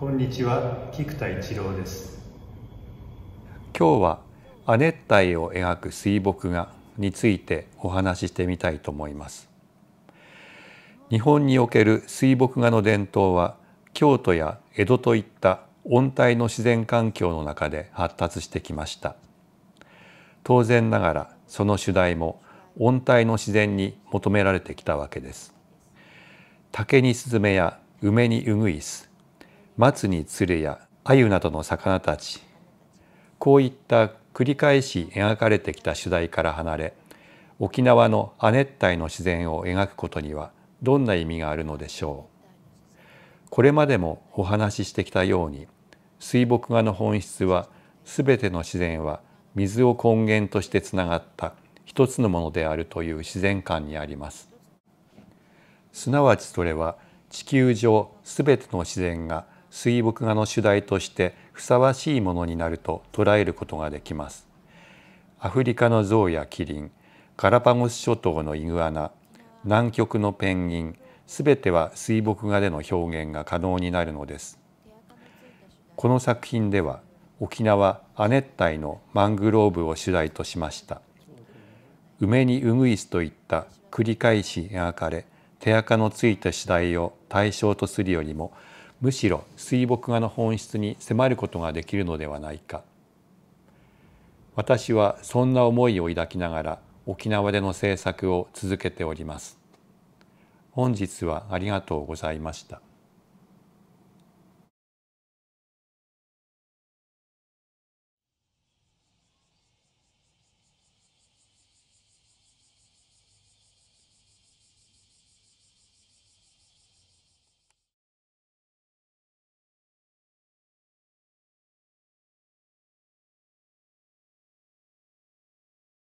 こんにちは、菊田一郎です。今日は亜熱帯を描く水墨画についてお話ししてみたいと思います。日本における水墨画の伝統は京都や江戸といった温帯の自然環境の中で発達してきました。当然ながらその主題も温帯の自然に求められてきたわけです。竹にスズメや梅にウグイス松に鶴や鮎などの魚たちこういった繰り返し描かれてきた主題から離れ沖縄の亜熱帯の自然を描くことにはどんな意味があるのでしょうこれまでもお話ししてきたように水墨画の本質は全ての自然は水を根源としてつながった一つのものであるという自然観にありますすなわちそれは地球上全ての自然が水墨画の主題としてふさわしいものになると捉えることができます。アフリカの象やキリン、ガラパゴス諸島のイグアナ、南極のペンギン、すべては水墨画での表現が可能になるのです。この作品では沖縄亜熱帯のマングローブを主題としました。梅にウグイスといった繰り返し描かれ手垢のついた次第を対象とするよりもむしろ水墨画の本質に迫ることができるのではないか私はそんな思いを抱きながら沖縄での制作を続けております本日はありがとうございました